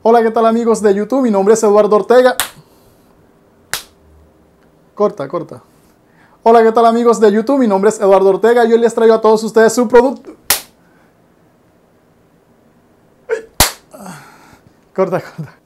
Hola, ¿qué tal amigos de YouTube? Mi nombre es Eduardo Ortega. Corta, corta. Hola, ¿qué tal amigos de YouTube? Mi nombre es Eduardo Ortega y hoy les traigo a todos ustedes su producto. Corta, corta.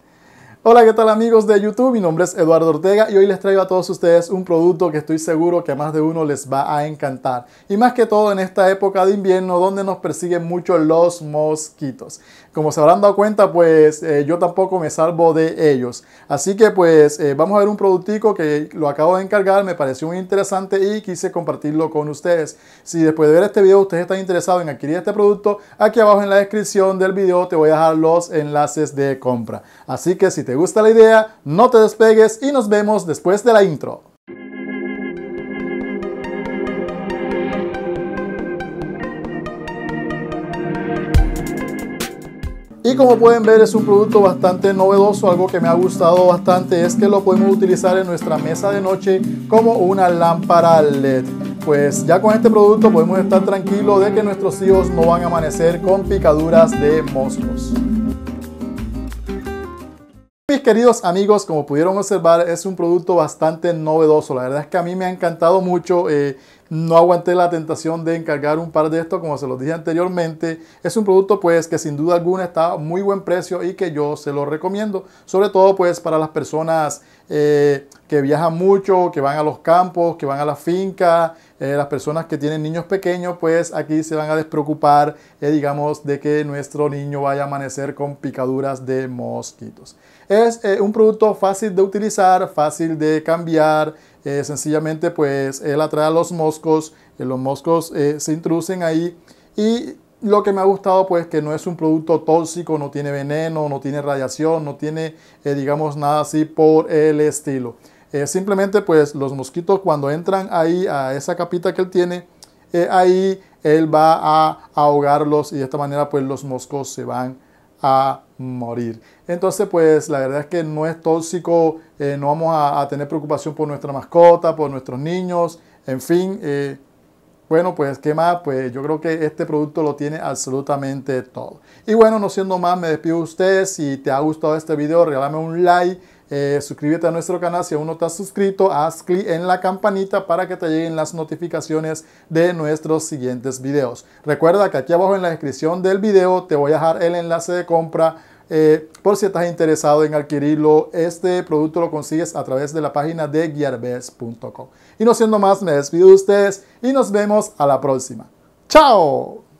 Hola, ¿qué tal amigos de YouTube? Mi nombre es Eduardo Ortega y hoy les traigo a todos ustedes un producto que estoy seguro que a más de uno les va a encantar. Y más que todo en esta época de invierno donde nos persiguen mucho los mosquitos. Como se habrán dado cuenta, pues eh, yo tampoco me salvo de ellos. Así que pues eh, vamos a ver un productico que lo acabo de encargar, me pareció muy interesante y quise compartirlo con ustedes. Si después de ver este video ustedes están interesados en adquirir este producto, aquí abajo en la descripción del video te voy a dejar los enlaces de compra. Así que si te gusta la idea, no te despegues y nos vemos después de la intro. Y como pueden ver es un producto bastante novedoso, algo que me ha gustado bastante es que lo podemos utilizar en nuestra mesa de noche como una lámpara LED. Pues ya con este producto podemos estar tranquilos de que nuestros hijos no van a amanecer con picaduras de moscos queridos amigos, como pudieron observar, es un producto bastante novedoso. La verdad es que a mí me ha encantado mucho. Eh, no aguanté la tentación de encargar un par de estos, como se los dije anteriormente. Es un producto pues que sin duda alguna está a muy buen precio y que yo se lo recomiendo. Sobre todo pues para las personas eh, que viajan mucho, que van a los campos, que van a la finca, eh, las personas que tienen niños pequeños, pues aquí se van a despreocupar, eh, digamos, de que nuestro niño vaya a amanecer con picaduras de mosquitos. Es un producto fácil de utilizar, fácil de cambiar, eh, sencillamente pues él atrae a los moscos, eh, los moscos eh, se introducen ahí y lo que me ha gustado pues que no es un producto tóxico, no tiene veneno, no tiene radiación, no tiene digamos nada así por el estilo. simplemente pues los mosquitos cuando entran ahí a esa capita que él tiene, ahí él va a ahogarlos y de esta manera pues los moscos se van a morir. Entonces, pues la verdad es que no es tóxico, eh, no vamos a, tener preocupación por nuestra mascota, por nuestros niños, en fin. Eh, bueno, pues que más, pues yo creo que este producto lo tiene absolutamente todo. Y bueno, no siendo más, me despido de ustedes. Si te ha gustado este video, regálame un like eh, suscríbete a nuestro canal si aún no estás suscrito. Haz clic en la campanita para que te lleguen las notificaciones de nuestros siguientes videos. Recuerda que aquí abajo en la descripción del video te voy a dejar el enlace de compra eh, por si estás interesado en adquirirlo, este producto lo consigues a través de la página de Gearbest.com Y no siendo más, me despido de ustedes y nos vemos a la próxima. ¡Chao!